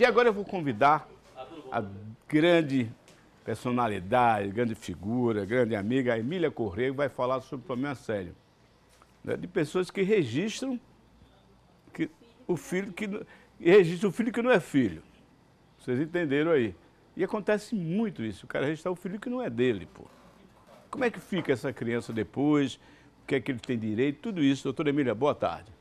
E agora eu vou convidar a grande personalidade, grande figura, grande amiga, Emília Correia, que vai falar sobre o problema sério. Né, de pessoas que registram que, o filho que registra o filho que não é filho. Vocês entenderam aí? E acontece muito isso, o cara registrar o filho que não é dele, pô. Como é que fica essa criança depois? O que é que ele tem direito? Tudo isso, doutora Emília, boa tarde.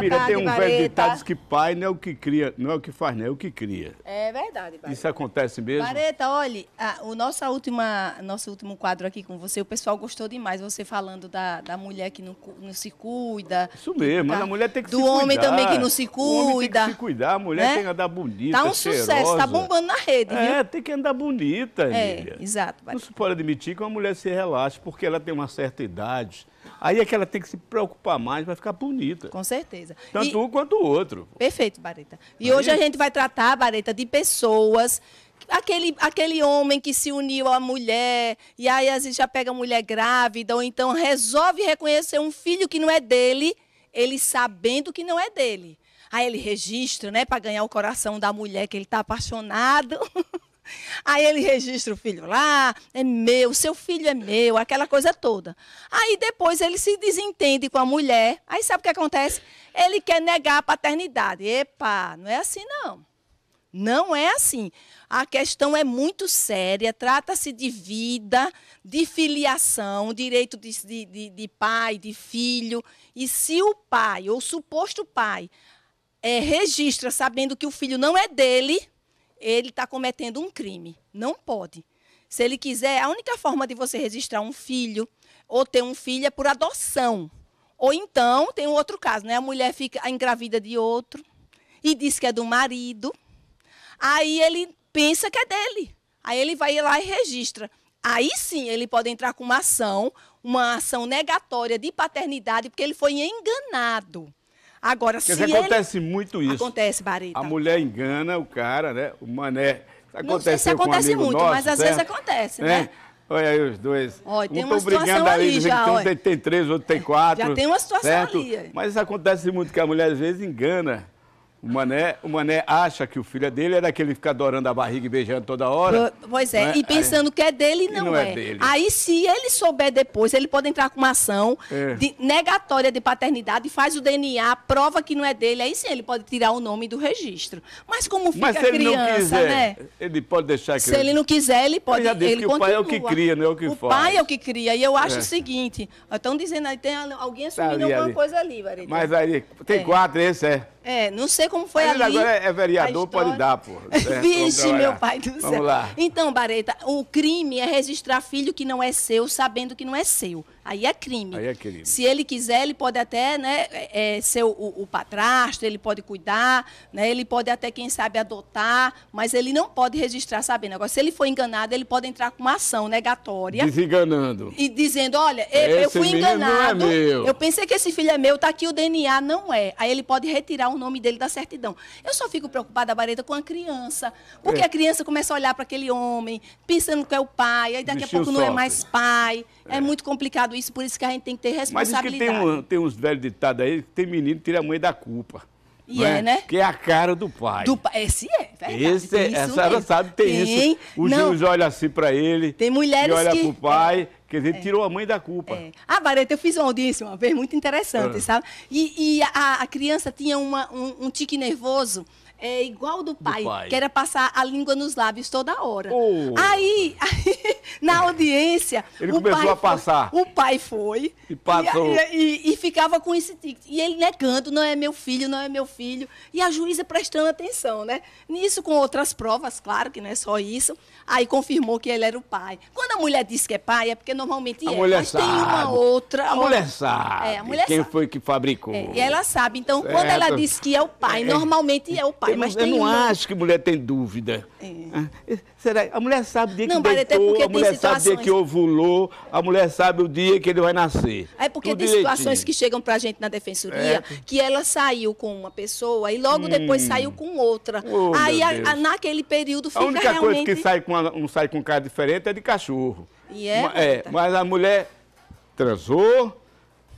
Mira, tarde, tem um Bareta. velho ditado diz que pai não é o que cria, não é o que faz, não é o que cria. É verdade, Vareta. Isso acontece mesmo? Vareta, olhe, a, o nossa última, nosso último quadro aqui com você, o pessoal gostou demais, você falando da, da mulher que não, não se cuida. Isso mesmo, Mas tá a mulher tem que se cuidar. Do homem também que não se cuida. O homem tem que se cuidar, a mulher né? tem que andar bonita, Tá um cheirosa. sucesso, tá bombando na rede, é, viu? É, tem que andar bonita, É, exato, Não se pode admitir que uma mulher se relaxe, porque ela tem uma certa idade. Aí é que ela tem que se preocupar mais, vai ficar bonita. Com certeza certeza. Tanto e... um quanto o outro. Perfeito, Bareta. E Aí... hoje a gente vai tratar, Bareta, de pessoas aquele, aquele homem que se uniu à mulher, e aí às vezes já pega a mulher grávida, ou então resolve reconhecer um filho que não é dele, ele sabendo que não é dele. Aí ele registra, né, para ganhar o coração da mulher que ele está apaixonado. Aí ele registra o filho lá, é meu, seu filho é meu, aquela coisa toda. Aí depois ele se desentende com a mulher, aí sabe o que acontece? Ele quer negar a paternidade. Epa, não é assim não. Não é assim. A questão é muito séria, trata-se de vida, de filiação, direito de, de, de, pai, de filho. E se o pai, ou o suposto pai, é, registra sabendo que o filho não é dele, ele está cometendo um crime. Não pode. Se ele quiser, a única forma de você registrar um filho ou ter um filho é por adoção. Ou então, tem um outro caso, né? A mulher fica engravida de outro e diz que é do marido. Aí ele pensa que é dele. Aí ele vai lá e registra. Aí sim ele pode entrar com uma ação, uma ação negatória de paternidade, porque ele foi enganado. Agora, Quer se dizer, ele... acontece muito isso. Acontece, Barita. A mulher engana o cara, né? O mané. Não sei se acontece muito, nosso, mas às certo? vezes acontece, é. né? Olha aí os dois. Olha, um tem tá uma situação ali, já, que tem, um tem três, outro tem quatro. Já tem uma situação certo? ali. É. Mas isso acontece muito, que a mulher às vezes engana o Mané, o Mané acha que o filho é dele, era é aquele ficar adorando a barriga e beijando toda hora. Pois é, é? e pensando que é dele e não, não é. é. dele. Aí, se ele souber depois, ele pode entrar com uma ação é. de negatória de paternidade, faz o DNA, prova que não é dele, aí sim ele pode tirar o nome do registro. Mas como fica Mas se ele criança, não quiser, né? Ele pode deixar que. Se ele não quiser, ele pode. Ele, já disse ele que continua. o pai é o que cria, não é o que o faz. O pai é o que cria. E eu é. acho o seguinte: estão dizendo aí, tem alguém tá assumindo tá ali, alguma ali. coisa ali, Varela. Mas aí, tem é. quatro, esse é. É, não sei como foi Ele ali. agora é vereador, pode dar, pô. Vixe, meu pai do céu. Vamos lá. Então, Bareta, o crime é registrar filho que não é seu, sabendo que não é seu. Aí é crime. Aí é crime. Se ele quiser, ele pode até né, é, é ser o, o, padrasto, ele pode cuidar, né, ele pode até, quem sabe, adotar, mas ele não pode registrar sabendo. Agora, se ele for enganado, ele pode entrar com uma ação negatória. Desenganando. E dizendo, olha, eu, eu fui é enganado. É eu pensei que esse filho é meu, tá aqui o DNA, não é. Aí ele pode retirar um o nome dele da certidão. Eu só fico preocupada, Bareta, com a criança. Porque é. a criança começa a olhar para aquele homem, pensando que é o pai, aí daqui Bichinho a pouco sofre. não é mais pai. É. é. muito complicado isso, por isso que a gente tem que ter responsabilidade. Mas que tem, um, tem uns velhos ditados aí que tem menino que tira a mãe da culpa. E é, é, né? Que é a cara do pai. Do pa... Esse é, verdade. Esse, é, essa senhora sabe, tem, tem. isso. O Não. juiz olha assim para ele. Tem mulheres e olha que... pro pai. Quer dizer, é. tirou a mãe da culpa. É. Ah, Vareta, eu fiz uma audiência uma vez muito interessante, é. sabe? E, e a, a, criança tinha uma, um, um tique nervoso é igual do pai, do pai, que era passar a língua nos lábios toda hora. Oh. Aí, aí, na audiência. Ele começou a passar. Foi, o pai foi. E passou. E, e, e ficava com esse tique. E ele negando: não é meu filho, não é meu filho. E a juíza prestando atenção, né? Nisso, com outras provas, claro que não é só isso. Aí confirmou que ele era o pai. Quando a mulher diz que é pai, é porque normalmente a é. Mulher mas sabe. tem uma outra. A uma... mulher sabe. É, a mulher Quem sabe. foi que fabricou? É, e ela sabe. Então, certo. quando ela diz que é o pai, é, é. normalmente é o pai. Eu, é, mas eu tem não uma... acho que mulher tem dúvida. Ah, será? A mulher sabe o dia não, que deitou, a mulher sabe o dia que ovulou, a mulher sabe o dia que ele vai nascer. É porque Tudo tem situações que chegam para a gente na defensoria que ela saiu com uma pessoa e logo hum. depois saiu com outra. Oh, Aí, a, a, naquele período, fica realmente... A única realmente... coisa que sai com, um, sai com um cara diferente é de cachorro. E é, é mas a mulher transou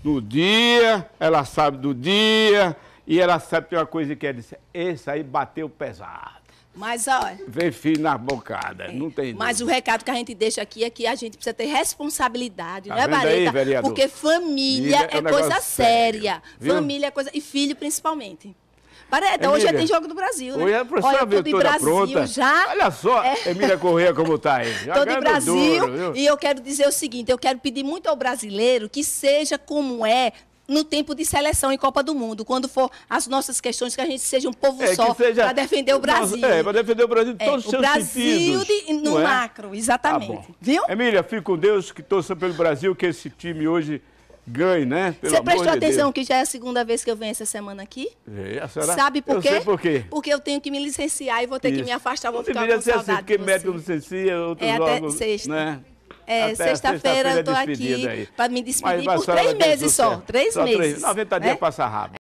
no dia, ela sabe do dia, e ela sabe que uma coisa que é disse, esse aí bateu pesado. Mas olha. Vem filho na bocada, é, não tem Mas dúvida. o recado que a gente deixa aqui é que a gente precisa ter responsabilidade, tá não né, é, Bareta? Aí, Porque família é, é um coisa séria. Família é coisa. E filho principalmente. Para, então, Emília, hoje tem Jogo do Brasil, né? Hoje a professora Olha, veio de Brasil pronta. já. Olha só, é... Emília Correia como está aí. Todo em Brasil. Duro, e eu quero dizer o seguinte, eu quero pedir muito ao brasileiro que seja como é no tempo de seleção em Copa do Mundo, quando for as nossas questões, que a gente seja um povo é, só para defender o é, Brasil. Nossa, é, para defender o Brasil de é, todos os seus Brasil Brasil no é? macro, exatamente. Tá Viu? Emília, fico com Deus, que torça pelo Brasil, que esse time hoje ganhe, né? Pelo Você prestou atenção que já é a segunda vez que eu venho essa semana aqui? É, será? Sabe por eu quê? por quê? Porque eu tenho que me licenciar e vou ter Isso. que me afastar, vou ficar com assim, saudade assim, porque médico licencia, outros é até sexta. Né? É, sexta-feira sexta eu estou aqui para me despedir Mas, por três meses só. Três só meses. Três, 90 né? dias passa rápido.